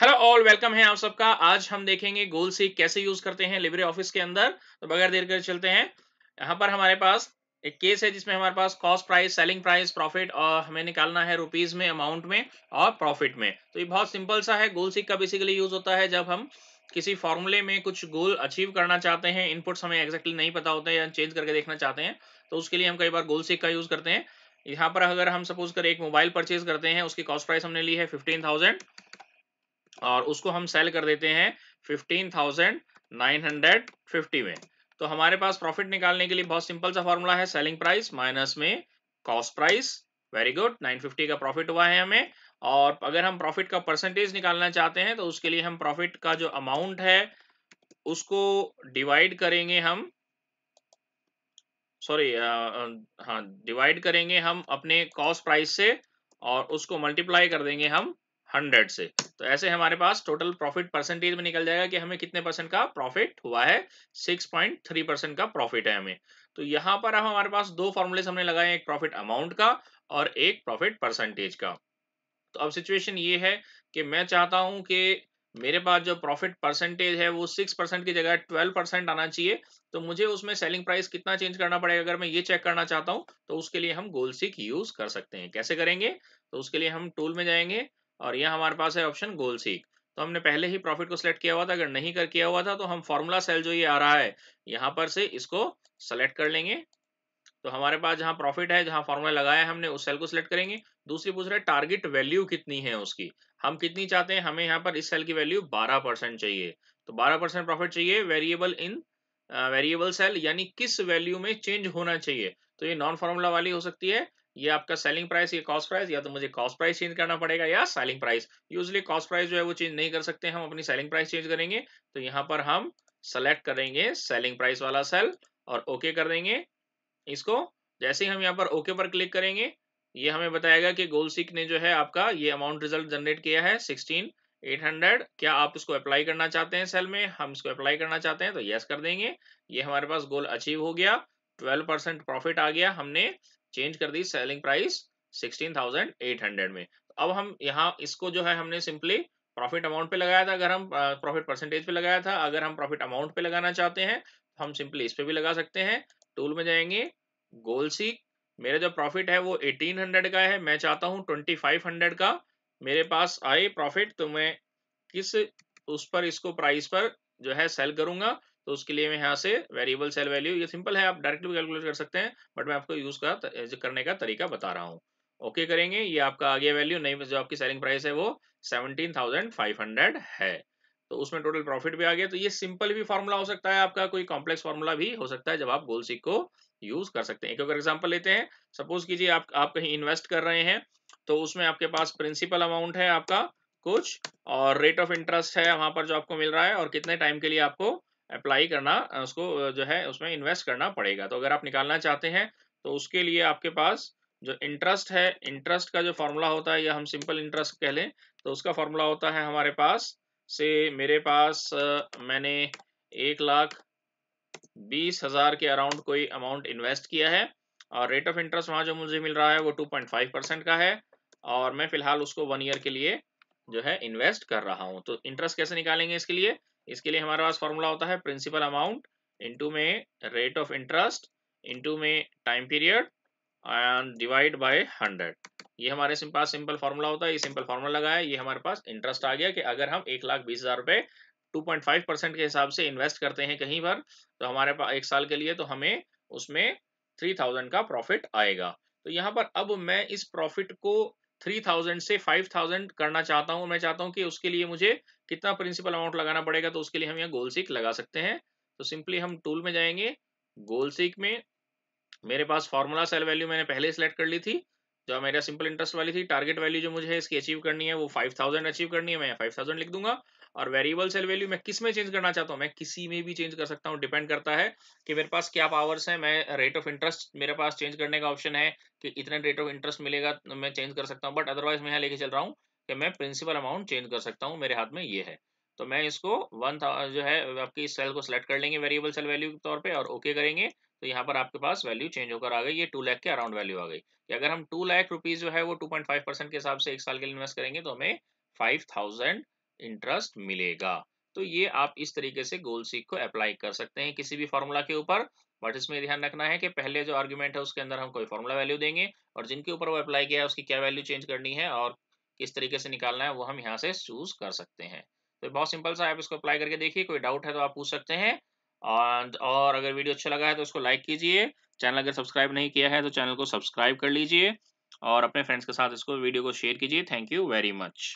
hello all welcome है आप सबका आज हम देखेंगे गोल सीख कैसे यूज करते हैं लिब्रे ऑफिस के अंदर तो बगैर देर कर चलते हैं यहाँ पर हमारे पास एक केस है जिसमें हमारे पास cost price selling price profit और हमें निकालना है रुपीज में अमाउंट में और प्रॉफिट में तो ये बहुत सिंपल सा है गोल सीख का बेसिकली यूज होता है जब हम किसी फॉर्मूले में कुछ गोल अचीव करना चाहते हैं इनपुट्स हमें एक्जैक्टली नहीं पता होता है या चेंज करके देखना चाहते हैं तो उसके लिए हम कई बार गोल सीख का यूज करते हैं यहाँ पर अगर हम सपोज कर एक मोबाइल परचेज करते हैं उसकी कॉस्ट प्राइस हमने ली है फिफ्टीन थाउजेंड और उसको हम सेल कर देते हैं fifteen thousand nine hundred fifty में तो हमारे पास प्रॉफिट निकालने के लिए बहुत सिंपल सा फॉर्मूला है सेलिंग प्राइस माइनस में कॉस्ट प्राइस वेरी गुड 950 का प्रॉफिट हुआ है हमें और अगर हम प्रॉफिट का परसेंटेज निकालना चाहते हैं तो उसके लिए हम प्रॉफिट का जो अमाउंट है उसको डिवाइड करेंगे हम सॉरी हाँ डिवाइड करेंगे हम अपने कॉस्ट प्राइस से और उसको मल्टीप्लाई कर देंगे हम हंड्रेड से तो ऐसे हमारे पास टोटल प्रॉफिट परसेंटेज में निकल जाएगा कि हमें कितने परसेंट का प्रॉफिट हुआ है सिक्स पॉइंट थ्री परसेंट का प्रॉफिट है हमें तो यहां पर हम हमारे पास दो फॉर्मूले हमने लगाए एक प्रॉफिट अमाउंट का और एक प्रॉफिट परसेंटेज का तो अब सिचुएशन ये है कि मैं चाहता हूं कि मेरे पास जो प्रॉफिट परसेंटेज है वो सिक्स परसेंट की जगह ट्वेल्व परसेंट आना चाहिए तो मुझे उसमें सेलिंग प्राइस कितना चेंज करना पड़ेगा अगर मैं ये चेक करना चाहता हूं तो उसके लिए हम गोल सीक यूज कर सकते हैं कैसे करेंगे तो उसके लिए हम टूल में जाएंगे और यह हमारे पास है ऑप्शन गोल सीक तो हमने पहले ही प्रॉफिट को सिलेक्ट किया हुआ था अगर नहीं कर किया हुआ था तो हम फॉर्मूला सेल जो ये आ रहा है यहाँ पर से इसको सेलेक्ट कर लेंगे तो हमारे पास जहाँ प्रॉफिट है जहाँ फॉर्मूला लगाया है हमने उस सेल को सिलेक्ट करेंगे दूसरी पूछ रहे टारगेट वैल्यू कितनी है उसकी हम कितनी चाहते हैं हमें यहाँ पर इस सेल की वैल्यू 12 परसेंट चाहिए तो 12 परसेंट प्रॉफिट चाहिए वेरिएबल इन वेरिएबल सेल यानी किस वैल्यू में चेंज होना चाहिए तो ये नॉन फॉर्मूला वाली हो सकती है ये आपका सेलिंग प्राइस ये कॉस्ट प्राइस या तो मुझे कॉस्ट प्राइस चेंज करना पड़ेगा या selling price usually cost price जो है वो चेंज नहीं कर सकते हम अपनी सेलिंग प्राइस चेंज करेंगे तो यहाँ पर हम सेलेक्ट करेंगे सेलिंग प्राइस वाला सेल और ओके okay कर देंगे इसको जैसे ही हम यहाँ पर ओके okay पर क्लिक करेंगे ये हमें बताएगा कि गोलसिक ने जो है आपका ये अमाउंट रिजल्ट जनरेट किया है सिक्सटीन एट हंड्रेड क्या आप इसको अप्लाई करना चाहते हैं सेल में हम इसको अप्लाई करना चाहते हैं तो यस कर देंगे ये हमारे पास गोल अचीव हो गया ट्वेल्व परसेंट प्रॉफिट आ गया हमने चेंज कर दी सेलिंग प्राइस 16,800 में अब हम यहाँ इसको जो है हमने सिंपली प्रॉफिट अमाउंट पे लगाया था अगर हम प्रॉफिट परसेंटेज पे लगाया था अगर हम प्रॉफिट अमाउंट पे लगाना चाहते हैं तो हम सिंपली इस पे भी लगा सकते हैं टूल में जाएंगे गोल सीख मेरा जो प्रॉफिट है वो 1800 का है मैं चाहता हूँ 2500 का मेरे पास आए प्रॉफिट तो मैं किस उस पर इसको प्राइस पर जो है सेल करूंगा तो उसके लिए मैं यहाँ से वेरिएबल सेल वैल्यू ये सिंपल है आप डायरेक्टली कैलकुलेट कर सकते हैं बट मैं आपको यूज़ का करने का तरीका बता रहा हूँ ओके okay करेंगे ये आपका आगे वैल्यू नहीं जो आपकी सेलिंग प्राइस है वो सेवनटीन थाउजेंड फाइव हंड्रेड है तो उसमें टोटल प्रॉफिट भी आ गया तो ये सिंपल भी फॉर्मूला हो सकता है आपका कोई कॉम्प्लेक्स फॉर्मूला भी हो सकता है जब आप गोल सीख को यूज कर सकते हैं एक अगर एग्जाम्पल लेते हैं सपोज कीजिए आप आप कहीं इन्वेस्ट कर रहे हैं तो उसमें आपके पास प्रिंसिपल अमाउंट है आपका कुछ और रेट ऑफ इंटरेस्ट है वहां पर जो आपको मिल रहा है और कितने टाइम के लिए आपको अप्लाई करना उसको जो है उसमें इन्वेस्ट करना पड़ेगा तो अगर आप निकालना चाहते हैं तो उसके लिए आपके पास जो इंटरेस्ट है इंटरेस्ट का जो फॉर्मूला होता है या हम सिंपल इंटरेस्ट कह लें तो उसका फॉर्मूला होता है हमारे पास से मेरे पास मैंने एक लाख बीस हज़ार के अराउंड कोई अमाउंट इन्वेस्ट किया है और रेट ऑफ इंटरेस्ट वहाँ जो मुझे मिल रहा है वो टू पॉइंट फाइव परसेंट का है और मैं फिलहाल उसको वन ईयर के लिए जो है इन्वेस्ट कर रहा हूँ तो इंटरेस्ट कैसे निकालेंगे इसके लिए इसके लिए हमारे पास फॉर्मूला होता है प्रिंसिपल अमाउंट इंटू में रेट ऑफ इंटरेस्ट इंटू में time period and divide by hundred ये हमारे पास सिंपल फॉर्मूला होता है ये सिंपल फॉर्मूला लगाया ये हमारे पास इंटरेस्ट आ गया कि अगर हम एक लाख बीस हजार रुपए टू पॉइंट फाइव परसेंट के हिसाब से इन्वेस्ट करते हैं कहीं पर तो हमारे पास एक साल के लिए तो हमें उसमें थ्री थाउजेंड का प्रॉफिट आएगा तो यहाँ पर अब मैं इस प्रॉफिट को थ्री थाउजेंड से फाइव थाउजेंड करना चाहता हूँ मैं चाहता हूँ कि उसके लिए मुझे कितना प्रिंसिपल अमाउंट लगाना पड़ेगा तो उसके लिए हम यहाँ गोल सीक लगा सकते हैं तो सिंपली हम टूल में जाएंगे गोल में मेरे पास फॉर्मूला सेल वैल्यू मैंने पहले सिलेक्ट कर ली थी जो मेरा सिंपल इंटरेस्ट वाली थी टारगेट वैल्यू जो मुझे इसकी अचीव करनी है वो 5000 अचीव करनी है मैं 5000 लिख दूंगा और वेरिएबल सेल वैल्यू मैं किस में चेंज करना चाहता हूँ मैं किसी में भी चेंज कर सकता हूँ डिपेंड करता है कि मेरे पास क्या पावर्स हैं मैं रेट ऑफ इंटरेस्ट मेरे पास चेंज करने का ऑप्शन है कि इतना रेट ऑफ इंटरेस्ट मिलेगा तो मैं चेंज कर सकता हूँ बट अदरवाइज मैं यहाँ लेके चल रहा हूँ कि मैं प्रिंसिपल अमाउंट चेंज कर सकता हूँ मेरे हाथ में ये है तो मैं इसको वन जो है आपकी इस सेल को सिलेक्ट कर लेंगे वेरिएबल सेल वैल्यू के तौर पे और ओके okay करेंगे तो यहाँ पर आपके पास वैल्यू चेंज होकर आ गई ये टू लाख के अराउंड वैल्यू आ गई कि अगर हम टू लाख रुपीज़ जो है वो टू पॉइंट फाइव परसेंट के हिसाब से एक साल के लिए इन्वेस्ट करेंगे तो हमें फाइव थाउजेंड इंटरेस्ट मिलेगा तो ये आप इस तरीके से गोल सीख को अप्लाई कर सकते हैं किसी भी फॉर्मूला के ऊपर बट इसमें ध्यान रखना है कि पहले जो आर्ग्यूमेंट है उसके अंदर हम कोई फॉर्मूला वैल्यू देंगे और जिनके ऊपर वो अप्लाई किया है उसकी क्या वैल्यू चेंज करनी है और किस तरीके से निकालना है वो हम यहाँ से चूज कर सकते हैं तो बहुत सिंपल सा आप इसको अप्लाई करके देखिए कोई डाउट है तो आप पूछ सकते हैं और, और अगर वीडियो अच्छा लगा है तो उसको लाइक कीजिए चैनल अगर सब्सक्राइब नहीं किया है तो चैनल को सब्सक्राइब कर लीजिए और अपने फ्रेंड्स के साथ इसको वीडियो को शेयर कीजिए थैंक यू वेरी मच